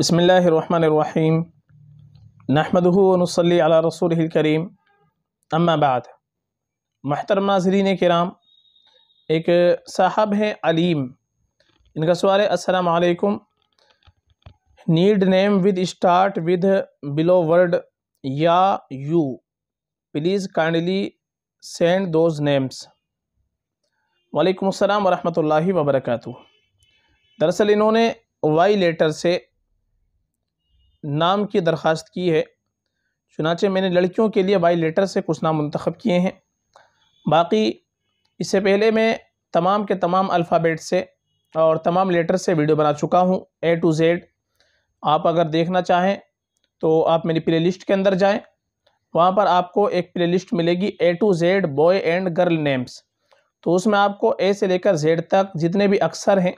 बसमीम नहमदनसली अला रसूल करीम अम्माबाद महतर नाजरीन कराम एक साहब हैं अलीम इनका सवाल है असलकुम need name with start with below word या you please kindly send those names वालेकुम अस्सलाम वरहमतुल्लाहि दरअसल इन्होंने वाई लेटर से नाम की दरख्वास्त की है चुनाचे मैंने लड़कियों के लिए बाई लेटर से कुछ नाम मंतखब किए हैं बाकी इससे पहले मैं तमाम के तमाम अल्फ़ाबेट से और तमाम लेटर से वीडियो बना चुका हूँ ए टू जेड आप अगर देखना चाहें तो आप मेरी प्ले लिस्ट के अंदर जाएँ वहाँ पर आपको एक प्ले लिस्ट मिलेगी A to Z boy and girl names तो उसमें आपको ए से लेकर जेड तक जितने भी अक्सर हैं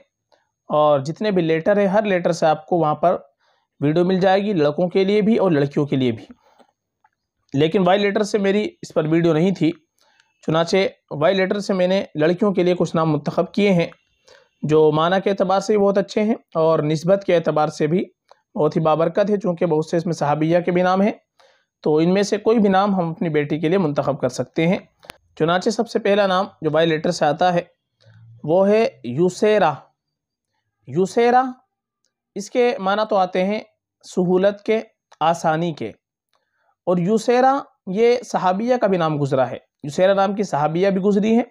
और जितने भी लेटर हैं हर लेटर से आपको वहाँ पर वीडियो मिल जाएगी लड़कों के लिए भी और लड़कियों के लिए भी लेकिन वाई लेटर से मेरी इस पर वीडियो नहीं थी चुनाचे वाई लेटर से मैंने लड़कियों के लिए कुछ नाम मंतखब किए हैं जो माना के अतबार से बहुत अच्छे हैं और नस्बत के अतबार से भी बहुत ही बाबरकत है चूँकि बहुत से इसमें सहाबिया के भी नाम हैं तो इनमें से कोई भी नाम हम अपनी बेटी के लिए मंतखब कर सकते हैं चुनाचे सबसे पहला नाम जो वाई लेटर से आता है वो है यूसेरा यूसेरा इसके माना तो आते हैं सहूलत के आसानी के और यूसेरा ये सहाबिया का भी नाम गुजरा है यूसेरा नाम की सहाबिया भी गुजरी है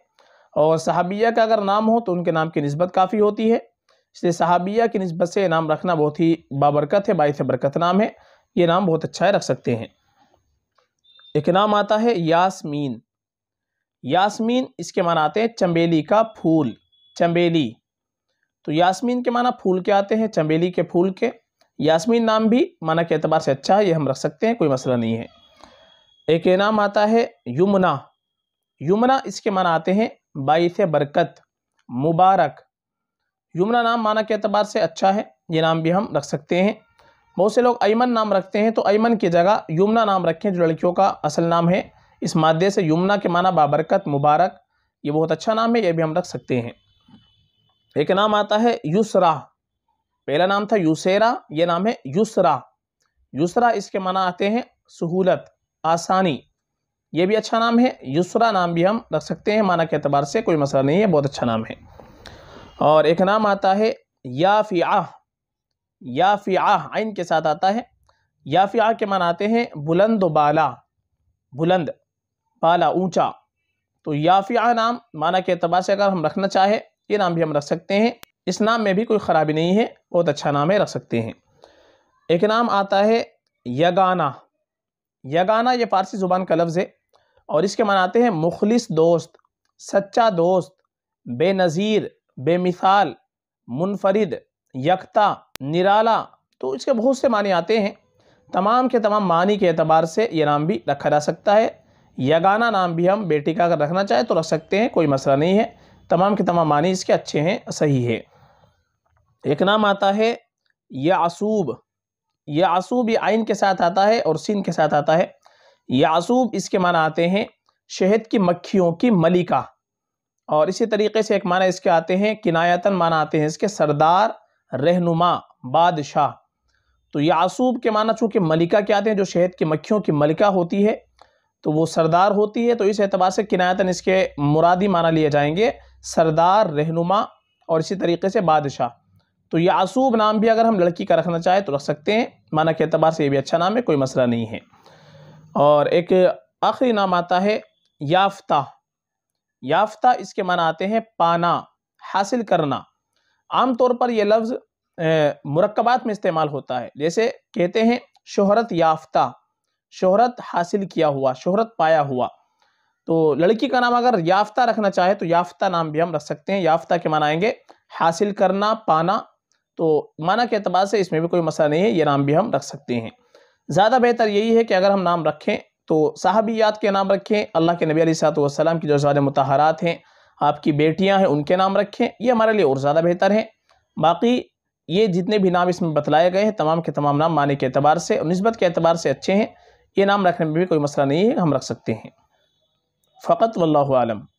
और सहाबिया का अगर नाम हो तो उनके नाम की नस्बत काफ़ी होती है इसलिए सहाबिया की नस्बत से नाम रखना बहुत ही बाबरकत है बायस बरकत नाम है ये नाम बहुत अच्छा है रख सकते हैं एक नाम आता है यासमीन यासमीन इसके माना आते हैं चंबेली का फूल चंबेली तो यासमीन के माना फूल के आते हैं चंबेली के फूल के यास्मीन नाम भी माना के अतबार से अच्छा है ये हम रख सकते हैं कोई मसला नहीं है एक ये नाम आता है यमुना यमुना इसके माना आते हैं बाईस बरकत मुबारक यमुना नाम माना के अतबार से अच्छा है ये नाम भी हम रख सकते हैं बहुत से लोग अयमन नाम रखते हैं तो अयमन की जगह यमुना नाम रखें जो लड़कियों का असल नाम है इस मादे से यमुना के माना बाबरकत मुबारक ये बहुत अच्छा नाम है ये भी हम रख सकते हैं एक नाम आता है युसरा पहला नाम था यूसेरा ये नाम है युसरा युसरा इसके माना आते हैं सहूलत आसानी ये भी अच्छा नाम है युसरा नाम भी हम रख सकते हैं माना के अतबार से कोई मसला नहीं है बहुत अच्छा नाम है और एक नाम आता है याफ़िया याफ़िया आइन के साथ आता है याफ़िया के माना आते हैं बुलंद बाला बुलंद बाला ऊंचा तो याफ़िया नाम माना के अतबार से अगर हम रखना चाहें ये नाम भी हम रख सकते हैं इस नाम में भी कोई ख़राबी नहीं है बहुत अच्छा नाम है रख सकते हैं एक नाम आता है यगाना यगाना ये फारसी ज़ुबान का लफ्ज़ है और इसके मन आते हैं मुखलिस दोस्त सच्चा दोस्त बेनज़ीर बेमिसाल मुनफरिद यकता निराला तो इसके बहुत से मानी आते हैं तमाम के तमाम मानी के अतबार से ये नाम भी रखा जा सकता है यगाना नाम भी हम बेटी का अगर रखना चाहें तो रख सकते हैं कोई मसला नहीं है तमाम के तमाम मानी इसके अच्छे हैं सही है एक नाम आता है यासूब यासूब ये आइन के साथ आता है और सिन के साथ आता है यासूब इसके माना आते हैं शहद की मक्खियों की मलिका और इसी तरीके से एक माना इसके आते हैं किनायतन माना आते हैं इसके सरदार रहनुमा बादशाह तो यासूब के माना चूँकि मलिका के आते हैं जो शहद की मक्खियों की मलिका होती है तो वो सरदार होती है तो इस एतबार से किनायतन इसके मुरादी माना लिए जाएंगे सरदार रहनुमा और इसी तरीके से बादशाह तो ये आसूब नाम भी अगर हम लड़की का रखना चाहें तो रख सकते हैं माना के अतबार से ये भी अच्छा नाम है कोई मसला नहीं है और एक आखिरी नाम आता है याफ्ता याफ्ता इसके माना आते हैं पाना हासिल करना आम तौर पर यह लफ्ज़ मरकबात में इस्तेमाल होता है जैसे कहते हैं शोहरत याफ्ता शोहरत हासिल किया हुआ शोहरत पाया हुआ तो लड़की का नाम अगर याफ्ता रखना चाहे तो याफ्ता नाम भी हम रख सकते हैं याफ्ता के मानाएंगे हासिल करना पाना तो माना के अतबार से इसमें भी कोई मसला नहीं है ये नाम भी हम रख सकते हैं ज़्यादा बेहतर यही है कि अगर हम नाम रखें तो साहबियात के नाम रखें अल्लाह के नबी वसल्लम की जो ज़्यादा मतहारात हैं आपकी बेटियाँ हैं उनके नाम रखें ये हमारे लिए और ज़्यादा बेहतर है बाकी ये जितने भी नाम इसमें बतलाए गए हैं तमाम के तमाम नाम माने के अतबार से और नस्बत के अतबार से अच्छे हैं ये नाम रखने में भी कोई मसला नहीं है हम रख सकते हैं फ़कत वल्लम